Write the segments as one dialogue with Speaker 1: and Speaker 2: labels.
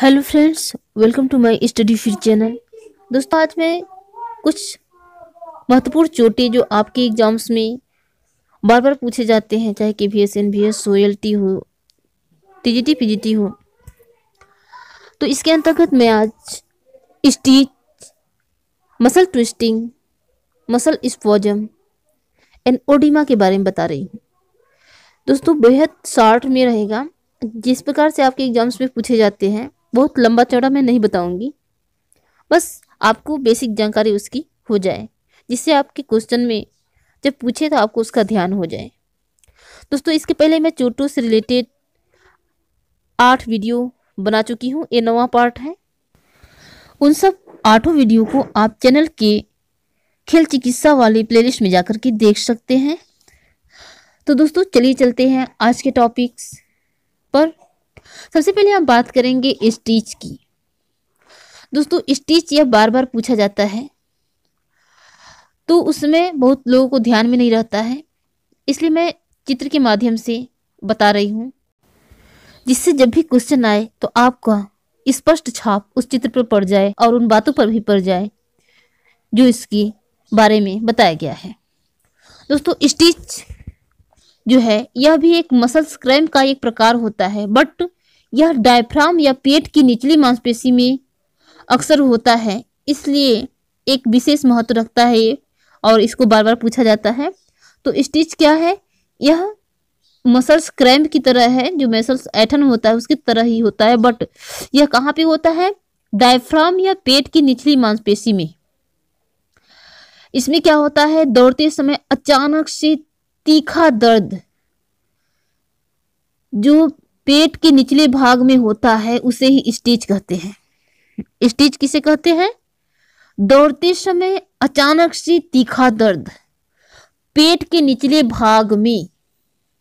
Speaker 1: hello friends welcome to my study फिर channel दोस्तों आज मैं कुछ महत्वपूर्ण चोटें जो आपके एग्ज़ाम्स में बार बार पूछे जाते हैं चाहे के B S N B S L T हो टी पी जी टी हो तो इसके अंतर्गत मैं आज stitch muscle twisting muscle spasm and oedema के बारे में बता रही हूँ दोस्तों बेहद शार्ट में रहेगा जिस प्रकार से आपके एग्जाम्स में पूछे जाते हैं बहुत लंबा चौड़ा मैं नहीं बताऊंगी बस आपको बेसिक जानकारी उसकी हो जाए जिससे आपके क्वेश्चन में जब पूछे तो आपको उसका ध्यान हो जाए दोस्तों इसके पहले मैं चोटों से रिलेटेड आठ वीडियो बना चुकी हूँ ये नवा पार्ट है उन सब आठों वीडियो को आप चैनल के खेल चिकित्सा वाले प्लेलिस्ट में जाकर के देख सकते हैं तो दोस्तों चलिए चलते हैं आज के टॉपिक्स पर सबसे पहले हम बात करेंगे स्टीच की दोस्तों स्टीच यह बार बार पूछा जाता है तो उसमें बहुत लोगों को ध्यान में नहीं रहता है इसलिए मैं चित्र के माध्यम से बता रही हूँ जिससे जब भी क्वेश्चन आए तो आपका स्पष्ट छाप उस चित्र पर पड़ जाए और उन बातों पर भी पड़ जाए जो इसके बारे में बताया गया है दोस्तों स्टिच जो है यह भी एक मसल्स क्रैम का एक प्रकार होता है बट यह डायफ्राम या पेट की निचली मांसपेशी में अक्सर होता है इसलिए एक विशेष महत्व रखता है ये और इसको बार बार पूछा जाता है तो स्टिच क्या है यह मसल्स क्रैम्प की तरह है जो मसल्स ऐठन होता है उसकी तरह ही होता है बट यह कहाँ पे होता है डायफ्राम या पेट की निचली मांसपेशी में इसमें क्या होता है दौड़ते समय अचानक से तीखा दर्द जो पेट के निचले भाग में होता है उसे ही स्टिच कहते हैं स्टिच किसे कहते हैं दौड़ते समय अचानक से तीखा दर्द पेट के निचले भाग में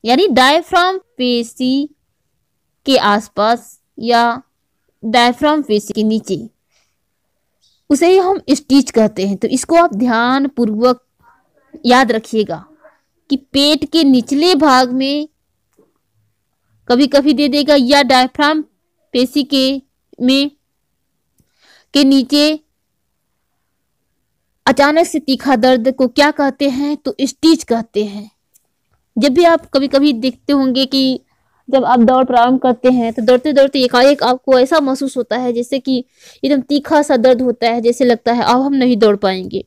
Speaker 1: यानी डायफ्राम पेशी के आसपास या डायफ्राम पेशी के नीचे उसे ही हम स्टिच कहते हैं तो इसको आप ध्यान पूर्वक याद रखिएगा कि पेट के निचले भाग में कभी कभी दे देगा या डायफ्राम पेशी के में के नीचे अचानक से तीखा दर्द को क्या कहते हैं तो स्टीच कहते हैं जब भी आप कभी कभी देखते होंगे कि जब आप दौड़ प्रारंभ करते हैं तो दौड़ते दौड़ते एकाएक आपको ऐसा महसूस होता है जैसे कि एकदम तीखा सा दर्द होता है जैसे लगता है अब हम नहीं दौड़ पाएंगे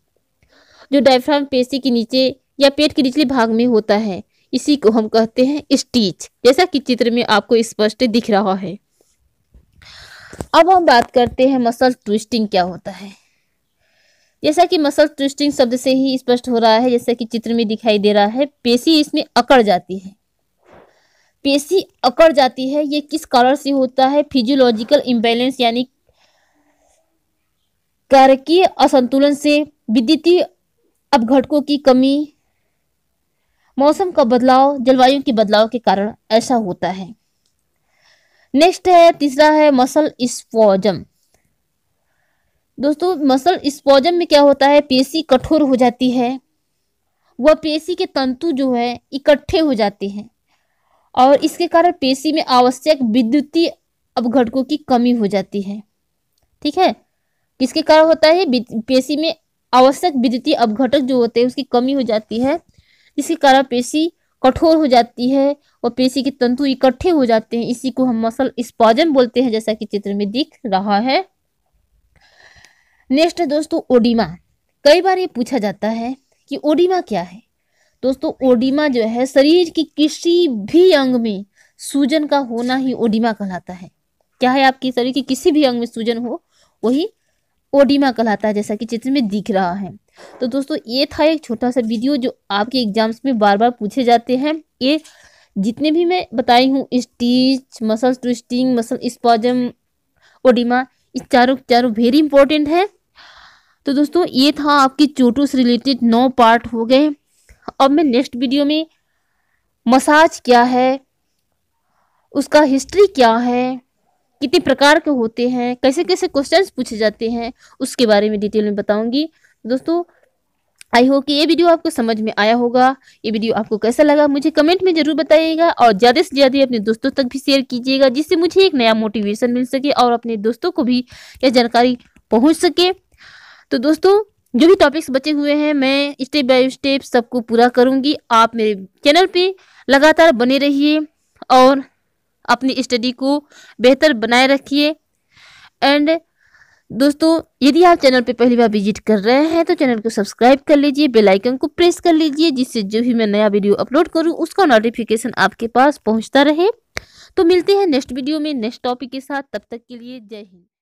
Speaker 1: जो डायफ्राम पेशी के नीचे या पेट के निचले भाग में होता है इसी को हम कहते हैं स्टीच जैसा कि चित्र में आपको स्पष्ट दिख रहा है अब हम बात करते हैं मसल ट्विस्टिंग क्या होता है जैसा कि मसल ट्विस्टिंग शब्द से ही स्पष्ट हो रहा है जैसा कि चित्र में दिखाई दे रहा है पेशी इसमें अकड़ जाती है पेशी अकड़ जाती है ये किस कारण से होता है फिजियोलॉजिकल इम्बेलेंस यानी कारकीय असंतुलन से विद्युतीय अपघटकों की कमी मौसम का बदलाव जलवायु के बदलाव के कारण ऐसा होता है नेक्स्ट है तीसरा है मसल स्पोजम दोस्तों मसल स्पोजम में क्या होता है पेशी कठोर हो जाती है वह पेशी के तंतु जो है इकट्ठे हो जाते हैं और इसके कारण पेशी में आवश्यक विद्युतीय अवघटकों की कमी हो जाती है ठीक है किसके कारण होता है पेशी में आवश्यक विद्युतीय अवघटक जो होते हैं उसकी कमी हो जाती है जिसके कारण पेशी कठोर हो जाती है और पेशी के तंतु इकट्ठे हो जाते हैं इसी को हम मसल स्पाजन बोलते हैं जैसा कि चित्र में दिख रहा है नेक्स्ट है दोस्तों ओडिमा कई बार ये पूछा जाता है कि ओडिमा क्या है दोस्तों ओडिमा जो है शरीर की किसी भी अंग में सूजन का होना ही ओडिमा कहलाता है क्या है आपके शरीर के किसी भी अंग में सूजन हो वही ओडिमा कहलाता है जैसा कि चित्र में दिख रहा है तो दोस्तों ये था एक छोटा सा वीडियो जो आपके एग्जाम्स में बार बार पूछे जाते हैं ये जितने भी मैं बताई हूँ stitch muscle twisting muscle spasm oedema इस चारों चारों वेरी इंपॉर्टेंट है तो दोस्तों ये था आपकी चोटू से रिलेटेड नौ पार्ट हो गए अब मैं नेक्स्ट वीडियो में मसाज क्या है उसका हिस्ट्री क्या है कितने प्रकार के होते हैं कैसे कैसे क्वेश्चन पूछे जाते हैं उसके बारे में डिटेल में बताऊंगी दोस्तों आई होप कि ये वीडियो आपको समझ में आया होगा ये वीडियो आपको कैसा लगा मुझे कमेंट में जरूर बताइएगा और ज़्यादा से ज़्यादा अपने दोस्तों तक भी शेयर कीजिएगा जिससे मुझे एक नया मोटिवेशन मिल सके और अपने दोस्तों को भी यह जानकारी पहुँच सके तो दोस्तों जो भी टॉपिक्स बचे हुए हैं मैं स्टेप बाय स्टेप सबको पूरा करूँगी आप मेरे चैनल पर लगातार बने रहिए और अपनी स्टडी को बेहतर बनाए रखिए एंड दोस्तों यदि आप चैनल पर पहली बार विजिट कर रहे हैं तो चैनल को सब्सक्राइब कर लीजिए बेल आइकन को प्रेस कर लीजिए जिससे जो भी मैं नया वीडियो अपलोड करूं उसका नोटिफिकेशन आपके पास पहुंचता रहे तो मिलते हैं नेक्स्ट वीडियो में नेक्स्ट टॉपिक के साथ तब तक के लिए जय हिंद